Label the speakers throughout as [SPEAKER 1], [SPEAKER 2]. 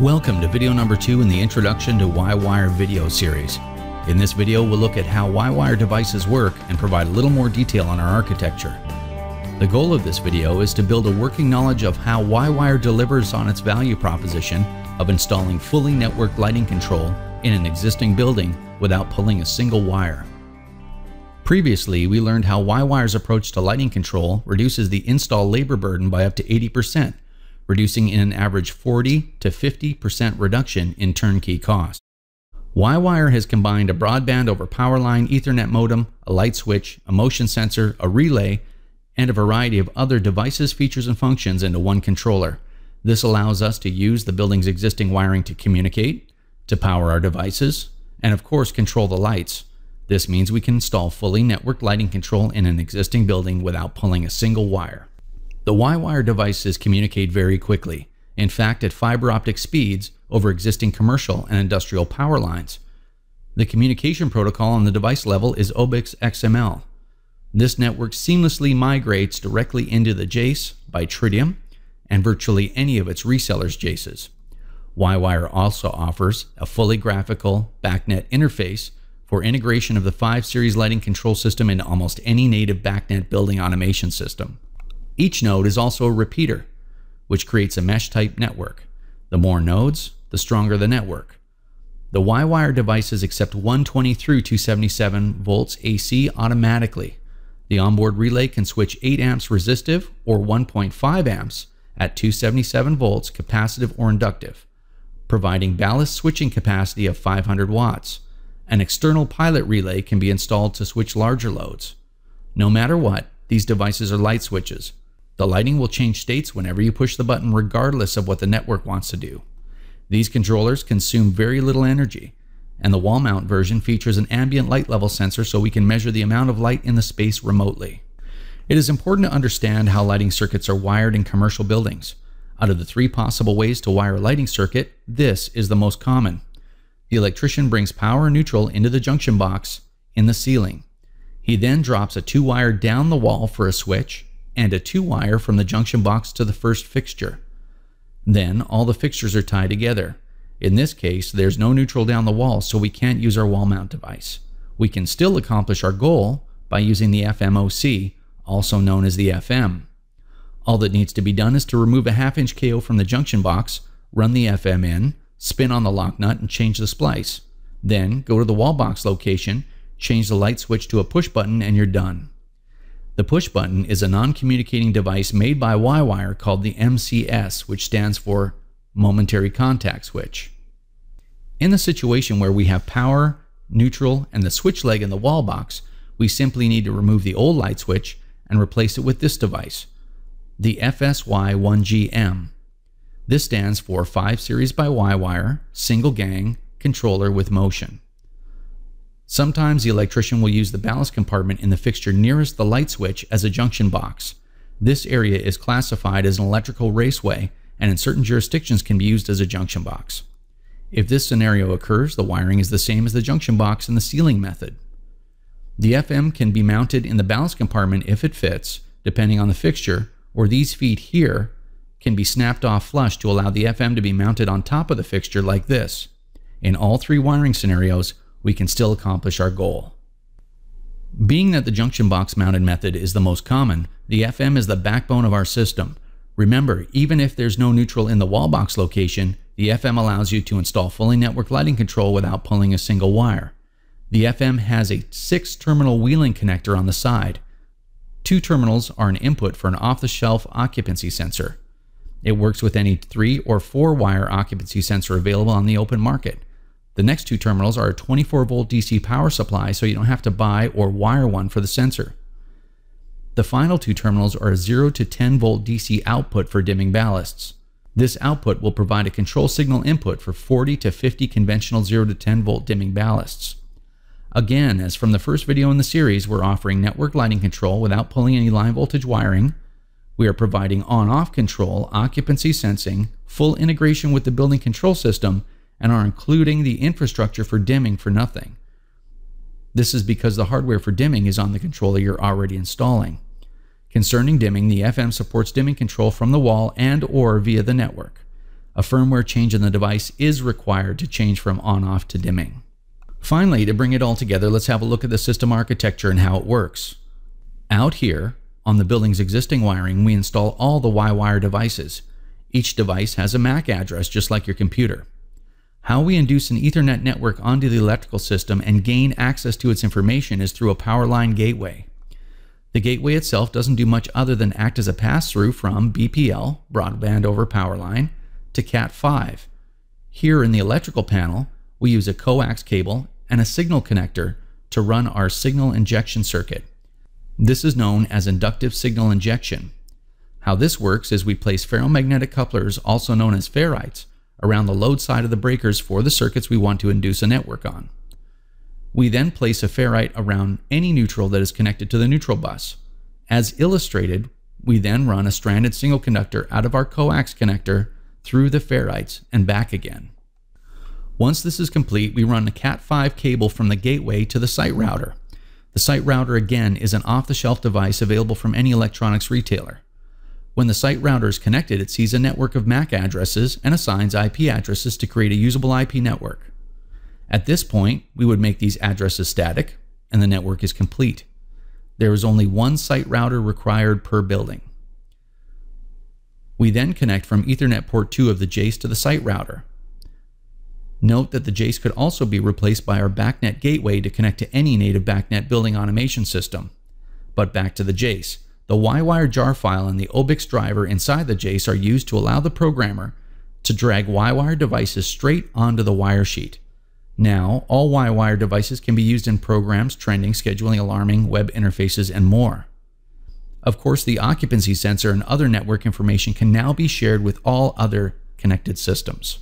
[SPEAKER 1] Welcome to video number two in the Introduction to YWire video series. In this video, we'll look at how YWire devices work and provide a little more detail on our architecture. The goal of this video is to build a working knowledge of how YWire delivers on its value proposition of installing fully networked lighting control in an existing building without pulling a single wire. Previously, we learned how YWire's approach to lighting control reduces the install labor burden by up to 80% reducing an average 40 to 50% reduction in turnkey cost. Ywire has combined a broadband over powerline Ethernet modem, a light switch, a motion sensor, a relay, and a variety of other devices, features, and functions into one controller. This allows us to use the building's existing wiring to communicate, to power our devices, and of course, control the lights. This means we can install fully networked lighting control in an existing building without pulling a single wire. The Y-Wire devices communicate very quickly, in fact at fiber optic speeds over existing commercial and industrial power lines. The communication protocol on the device level is OBIX XML. This network seamlessly migrates directly into the JACE by Tritium and virtually any of its resellers' JACEs. YWire also offers a fully graphical backnet interface for integration of the 5 series lighting control system into almost any native backnet building automation system. Each node is also a repeater, which creates a mesh type network. The more nodes, the stronger the network. The Y-Wire devices accept 120 through 277 volts AC automatically. The onboard relay can switch 8 amps resistive or 1.5 amps at 277 volts capacitive or inductive, providing ballast switching capacity of 500 watts. An external pilot relay can be installed to switch larger loads. No matter what, these devices are light switches, the lighting will change states whenever you push the button regardless of what the network wants to do. These controllers consume very little energy, and the wall mount version features an ambient light level sensor so we can measure the amount of light in the space remotely. It is important to understand how lighting circuits are wired in commercial buildings. Out of the three possible ways to wire a lighting circuit, this is the most common. The electrician brings power neutral into the junction box in the ceiling. He then drops a two wire down the wall for a switch and a two wire from the junction box to the first fixture. Then all the fixtures are tied together. In this case, there's no neutral down the wall, so we can't use our wall mount device. We can still accomplish our goal by using the FMOC, also known as the FM. All that needs to be done is to remove a half inch KO from the junction box, run the FM in, spin on the lock nut and change the splice. Then go to the wall box location, change the light switch to a push button and you're done. The push button is a non communicating device made by YWire called the MCS, which stands for Momentary Contact Switch. In the situation where we have power, neutral, and the switch leg in the wall box, we simply need to remove the old light switch and replace it with this device, the FSY1GM. This stands for 5 Series by Wywire Single Gang Controller with Motion. Sometimes the electrician will use the ballast compartment in the fixture nearest the light switch as a junction box. This area is classified as an electrical raceway and in certain jurisdictions can be used as a junction box. If this scenario occurs, the wiring is the same as the junction box in the sealing method. The FM can be mounted in the ballast compartment if it fits, depending on the fixture, or these feet here can be snapped off flush to allow the FM to be mounted on top of the fixture like this. In all three wiring scenarios, we can still accomplish our goal. Being that the junction box mounted method is the most common, the FM is the backbone of our system. Remember, even if there's no neutral in the wall box location, the FM allows you to install fully networked lighting control without pulling a single wire. The FM has a six terminal wheeling connector on the side. Two terminals are an input for an off the shelf occupancy sensor. It works with any three or four wire occupancy sensor available on the open market. The next two terminals are a 24 volt DC power supply, so you don't have to buy or wire one for the sensor. The final two terminals are a 0 to 10 volt DC output for dimming ballasts. This output will provide a control signal input for 40 to 50 conventional 0 to 10 volt dimming ballasts. Again, as from the first video in the series, we're offering network lighting control without pulling any line voltage wiring. We are providing on-off control, occupancy sensing, full integration with the building control system, and are including the infrastructure for dimming for nothing. This is because the hardware for dimming is on the controller you're already installing. Concerning dimming, the FM supports dimming control from the wall and or via the network. A firmware change in the device is required to change from on-off to dimming. Finally, to bring it all together, let's have a look at the system architecture and how it works. Out here, on the building's existing wiring, we install all the Y-Wire devices. Each device has a MAC address just like your computer. How we induce an Ethernet network onto the electrical system and gain access to its information is through a power line gateway. The gateway itself doesn't do much other than act as a pass through from BPL, broadband over power line, to Cat5. Here in the electrical panel, we use a coax cable and a signal connector to run our signal injection circuit. This is known as inductive signal injection. How this works is we place ferromagnetic couplers, also known as ferrites, around the load side of the breakers for the circuits we want to induce a network on. We then place a ferrite around any neutral that is connected to the neutral bus. As illustrated, we then run a stranded single conductor out of our coax connector through the ferrites and back again. Once this is complete, we run a Cat5 cable from the gateway to the site router. The site router again is an off-the-shelf device available from any electronics retailer. When the site router is connected, it sees a network of MAC addresses and assigns IP addresses to create a usable IP network. At this point, we would make these addresses static, and the network is complete. There is only one site router required per building. We then connect from Ethernet port 2 of the Jace to the site router. Note that the Jace could also be replaced by our BackNet gateway to connect to any native BackNet building automation system. But back to the Jace. The YWire jar file and the OBIX driver inside the JACE are used to allow the programmer to drag YWire devices straight onto the wire sheet. Now, all YWire devices can be used in programs, trending, scheduling, alarming, web interfaces, and more. Of course, the occupancy sensor and other network information can now be shared with all other connected systems.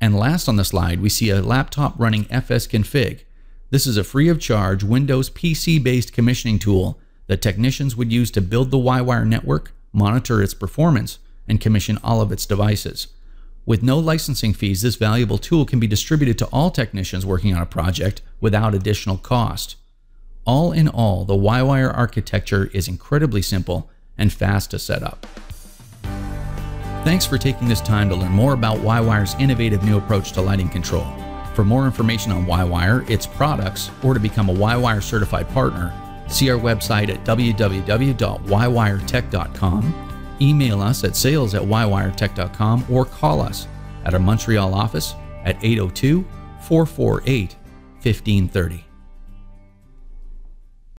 [SPEAKER 1] And last on the slide, we see a laptop running FS Config. This is a free of charge Windows PC based commissioning tool the technicians would use to build the YWire network, monitor its performance, and commission all of its devices. With no licensing fees, this valuable tool can be distributed to all technicians working on a project without additional cost. All in all, the YWire architecture is incredibly simple and fast to set up. Thanks for taking this time to learn more about YWire's innovative new approach to lighting control. For more information on YWire, its products, or to become a YWire certified partner, See our website at www.ywiretech.com, email us at sales at ywiretech.com, or call us at our Montreal office at 802 448 1530.